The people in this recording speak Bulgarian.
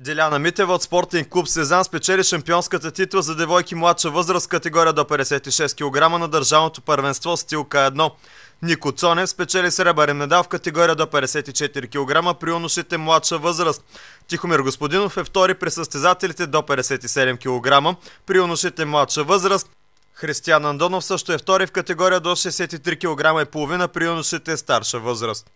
Деляна Митева от спортен клуб Сезан спечели шампионската титла за девойки младша възраст категория до 56 кг на държавното първенство стил К1. Нико Цонев спечели сребърен медал в категория до 54 кг при юношите младша възраст. Тихомир Господинов е втори при състезателите до 57 кг при юношите младша възраст. Християн Андонов също е втори в категория до 63 кг и половина при юношите старша възраст.